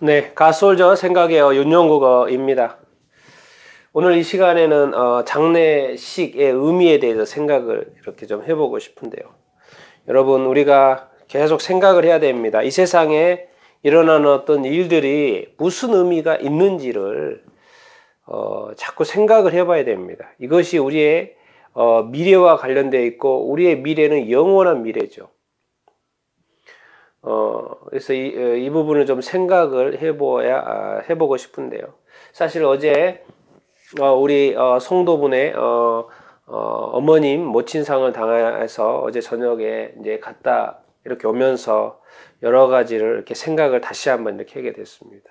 네, 가솔저 생각해요. 어, 윤영국어입니다 오늘 이 시간에는 어, 장례식의 의미에 대해서 생각을 이렇게 좀 해보고 싶은데요. 여러분, 우리가 계속 생각을 해야 됩니다. 이 세상에 일어나는 어떤 일들이 무슨 의미가 있는지를 어, 자꾸 생각을 해봐야 됩니다. 이것이 우리의 어, 미래와 관련되어 있고 우리의 미래는 영원한 미래죠. 어, 그래서 이, 어, 이 부분을 좀 생각을 해보야, 아, 해보고 싶은데요. 사실 어제, 어, 우리, 어, 성도분의, 어, 어, 어머님 모친상을 당해서 어제 저녁에 이제 갔다 이렇게 오면서 여러 가지를 이렇게 생각을 다시 한번 이렇게 하게 됐습니다.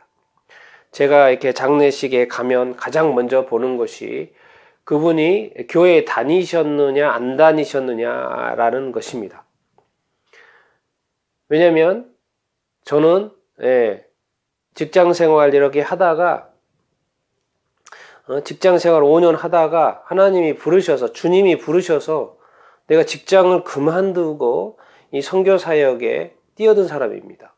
제가 이렇게 장례식에 가면 가장 먼저 보는 것이 그분이 교회에 다니셨느냐 안 다니셨느냐라는 것입니다. 왜냐면 저는 예, 직장 생활 이렇게 하다가 어, 직장 생활 5년 하다가 하나님이 부르셔서 주님이 부르셔서 내가 직장을 그만두고 이 선교 사역에 뛰어든 사람입니다.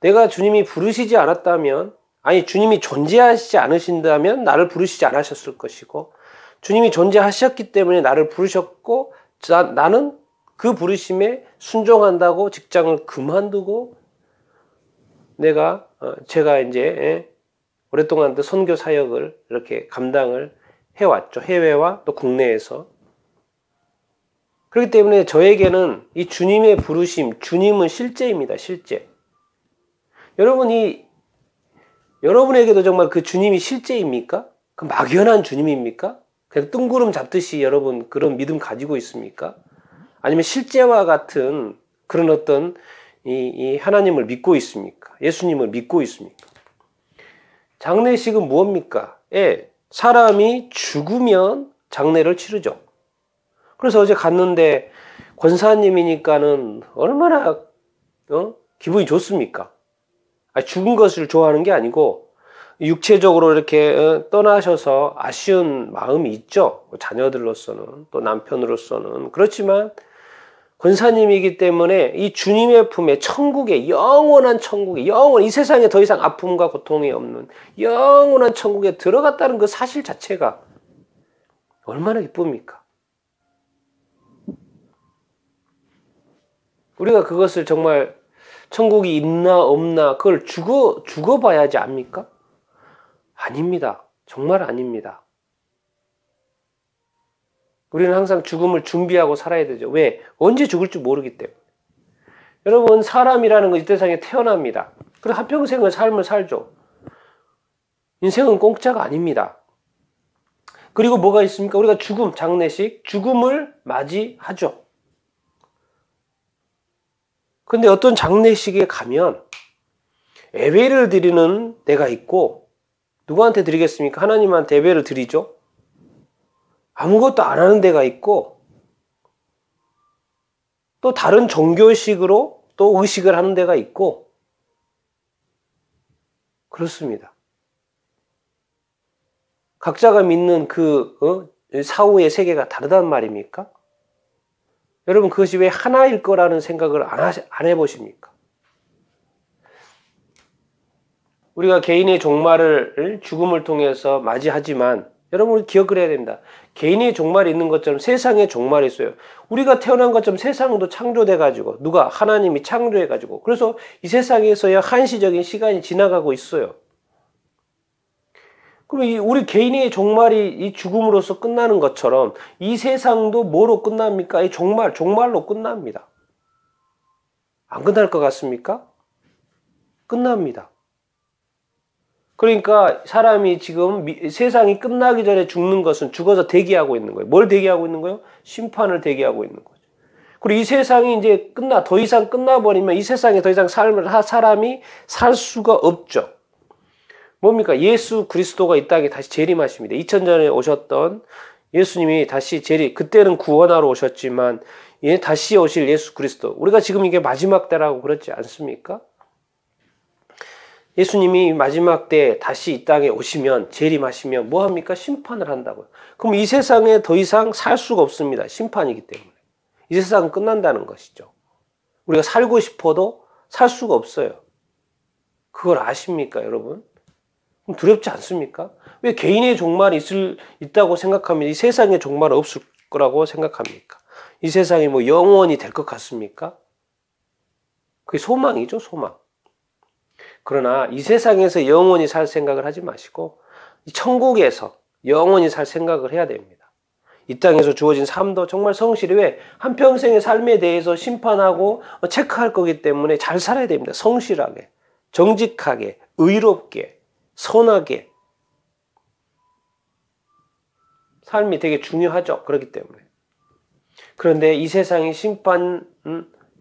내가 주님이 부르시지 않았다면 아니 주님이 존재하시지 않으신다면 나를 부르시지 않으셨을 것이고 주님이 존재하셨기 때문에 나를 부르셨고 나, 나는 그 부르심에 순종한다고 직장을 그만두고 내가 어, 제가 이제 예, 오랫동안 선교 사역을 이렇게 감당을 해왔죠. 해외와 또 국내에서. 그렇기 때문에 저에게는 이 주님의 부르심, 주님은 실제입니다. 실제. 여러분이 여러분에게도 정말 그 주님이 실제입니까? 그 막연한 주님입니까? 그냥 뜬구름 잡듯이 여러분 그런 믿음 가지고 있습니까? 아니면 실제와 같은 그런 어떤 이, 이 하나님을 믿고 있습니까? 예수님을 믿고 있습니까? 장례식은 무엇입니까? 예, 사람이 죽으면 장례를 치르죠. 그래서 어제 갔는데 권사님이니까는 얼마나 어? 기분이 좋습니까? 아니, 죽은 것을 좋아하는 게 아니고 육체적으로 이렇게 어, 떠나셔서 아쉬운 마음이 있죠. 뭐 자녀들로서는 또 남편으로서는 그렇지만 권사님이기 때문에 이 주님의 품에 천국에 영원한 천국에 영원 이 세상에 더 이상 아픔과 고통이 없는 영원한 천국에 들어갔다는 그 사실 자체가 얼마나 기쁩니까? 우리가 그것을 정말 천국이 있나 없나 그걸 죽어 죽어 봐야지 압니까? 아닙니다. 정말 아닙니다. 우리는 항상 죽음을 준비하고 살아야 되죠. 왜? 언제 죽을지 모르기 때문에. 여러분, 사람이라는 건이 세상에 태어납니다. 그리고 한평생을 삶을 살죠. 인생은 공짜가 아닙니다. 그리고 뭐가 있습니까? 우리가 죽음, 장례식, 죽음을 맞이하죠. 근데 어떤 장례식에 가면 예배를 드리는 데가 있고 누구한테 드리겠습니까? 하나님한테 예배를 드리죠. 아무것도 안 하는 데가 있고 또 다른 종교식으로 또 의식을 하는 데가 있고 그렇습니다. 각자가 믿는 그 어? 사후의 세계가 다르단 말입니까? 여러분 그것이 왜 하나일 거라는 생각을 안, 하시, 안 해보십니까? 우리가 개인의 종말을 죽음을 통해서 맞이하지만 여러분 기억을 해야 됩니다. 개인의 종말이 있는 것처럼 세상에 종말이 있어요. 우리가 태어난 것처럼 세상도 창조돼가지고 누가 하나님이 창조해가지고 그래서 이 세상에서야 한시적인 시간이 지나가고 있어요. 그리고 우리 개인의 종말이 이 죽음으로서 끝나는 것처럼 이 세상도 뭐로 끝납니까? 이 종말, 종말로 끝납니다. 안 끝날 것 같습니까? 끝납니다. 그러니까 사람이 지금 미, 세상이 끝나기 전에 죽는 것은 죽어서 대기하고 있는 거예요. 뭘 대기하고 있는 거예요? 심판을 대기하고 있는 거예요 그리고 이 세상이 이제 끝나, 더 이상 끝나버리면 이 세상에 더 이상 삶을, 하, 사람이 살 수가 없죠. 뭡니까? 예수 그리스도가 이 땅에 다시 재림하십니다. 2000년에 오셨던 예수님이 다시 재림, 그때는 구원하러 오셨지만, 예, 다시 오실 예수 그리스도. 우리가 지금 이게 마지막 때라고 그렇지 않습니까? 예수님이 마지막 때 다시 이 땅에 오시면 재림하시면 뭐 합니까? 심판을 한다고요. 그럼 이 세상에 더 이상 살 수가 없습니다. 심판이기 때문에. 이 세상은 끝난다는 것이죠. 우리가 살고 싶어도 살 수가 없어요. 그걸 아십니까, 여러분? 그럼 두렵지 않습니까? 왜 개인의 종말이 있을, 있다고 생각하면 이 세상의 종말 없을 거라고 생각합니까? 이 세상이 뭐 영원히 될 것 같습니까? 그게 소망이죠, 소망. 그러나 이 세상에서 영원히 살 생각을 하지 마시고 천국에서 영원히 살 생각을 해야 됩니다. 이 땅에서 주어진 삶도 정말 성실히 왜 한평생의 삶에 대해서 심판하고 체크할 거기 때문에 잘 살아야 됩니다. 성실하게, 정직하게, 의롭게, 선하게 삶이 되게 중요하죠. 그렇기 때문에. 그런데 이 세상의 심판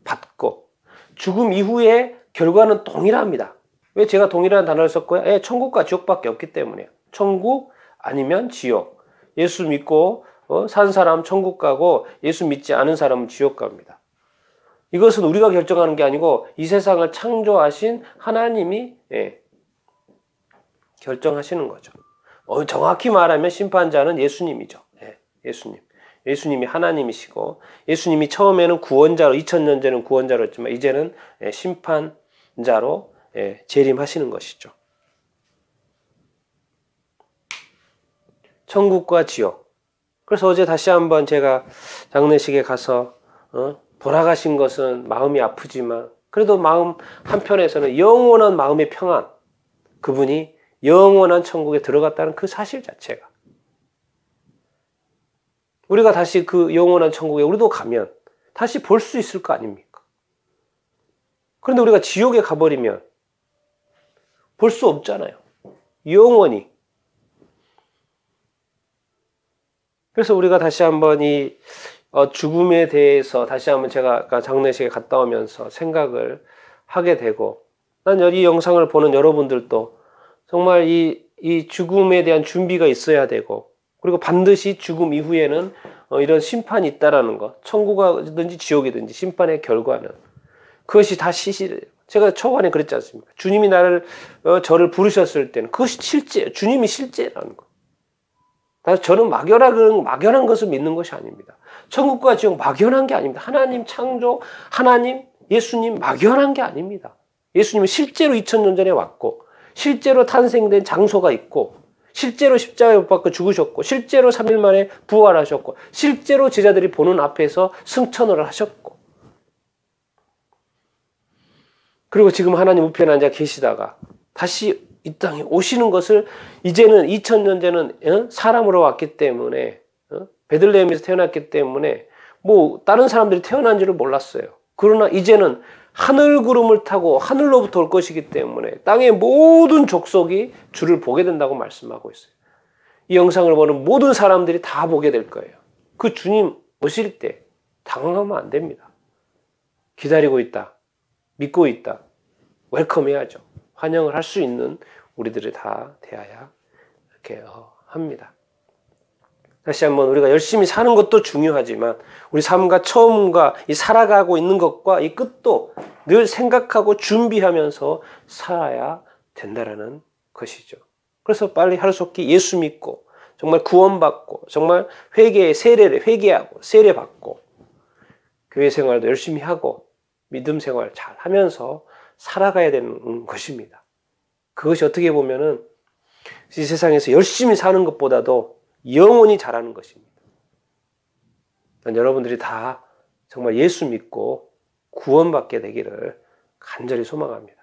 받고 죽음 이후에 결과는 동일합니다. 왜 제가 동일한 단어를 썼고요? 예, 천국과 지옥밖에 없기 때문에요 천국 아니면 지옥. 예수 믿고 어, 산 사람 천국 가고 예수 믿지 않은 사람은 지옥 갑니다. 이것은 우리가 결정하는 게 아니고 이 세상을 창조하신 하나님이 예, 결정하시는 거죠. 어, 정확히 말하면 심판자는 예수님이죠. 예, 예수님. 예수님이 하나님이시고 예수님이 처음에는 구원자로 2000년 전에는 구원자로했지만 이제는 예, 심판자로 예, 재림하시는 것이죠. 천국과 지옥. 그래서 어제 다시 한번 제가 장례식에 가서 어? 돌아가신 것은 마음이 아프지만 그래도 마음 한편에서는 영원한 마음의 평안. 그분이 영원한 천국에 들어갔다는 그 사실 자체가 우리가 다시 그 영원한 천국에 우리도 가면 다시 볼 수 있을 거 아닙니까? 그런데 우리가 지옥에 가버리면 볼수 없잖아요. 영원히. 그래서 우리가 다시 한번 이 어, 죽음에 대해서 다시 한번 제가 장례식에 갔다 오면서 생각을 하게 되고, 난 여기 영상을 보는 여러분들도 정말 이, 이 죽음에 대한 준비가 있어야 되고, 그리고 반드시 죽음 이후에는 어, 이런 심판이 있다라는 것, 천국이든지 지옥이든지 심판의 결과는 그것이 다 시실이에요. 제가 초반에 그랬지 않습니까? 주님이 나를 어, 저를 부르셨을 때는 그것이 실제 주님이 실제라는 거. 따라서 저는 막연한 그, 막연한 것을 믿는 것이 아닙니다. 천국과 지옥 막연한 게 아닙니다. 하나님 창조, 하나님 예수님 막연한 게 아닙니다. 예수님은 실제로 2000년 전에 왔고 실제로 탄생된 장소가 있고 실제로 십자가에 못 박고 죽으셨고 실제로 3일 만에 부활하셨고 실제로 제자들이 보는 앞에서 승천을 하셨고 그리고 지금 하나님 우편에 앉아 계시다가 다시 이 땅에 오시는 것을 이제는 2000년 전에는 어? 사람으로 왔기 때문에 어? 베들레헴에서 태어났기 때문에 뭐 다른 사람들이 태어난 줄을 몰랐어요. 그러나 이제는 하늘 구름을 타고 하늘로부터 올 것이기 때문에 땅의 모든 족속이 주를 보게 된다고 말씀하고 있어요. 이 영상을 보는 모든 사람들이 다 보게 될 거예요. 그 주님 오실 때 당황하면 안 됩니다. 기다리고 있다. 믿고 있다. 웰컴해야죠. 환영을 할 수 있는 우리들이 다 되어야 이렇게 어, 합니다. 다시 한번 우리가 열심히 사는 것도 중요하지만 우리 삶과 처음과 이 살아가고 있는 것과 이 끝도 늘 생각하고 준비하면서 살아야 된다라는 것이죠. 그래서 빨리 하루속히 예수 믿고 정말 구원받고 정말 회개의 세례를 회개하고 세례받고 교회 생활도 열심히 하고 믿음 생활 잘 하면서 살아가야 되는 것입니다. 그것이 어떻게 보면은 이 세상에서 열심히 사는 것보다도 영원히 잘하는 것입니다. 여러분들이 다 정말 예수 믿고 구원받게 되기를 간절히 소망합니다.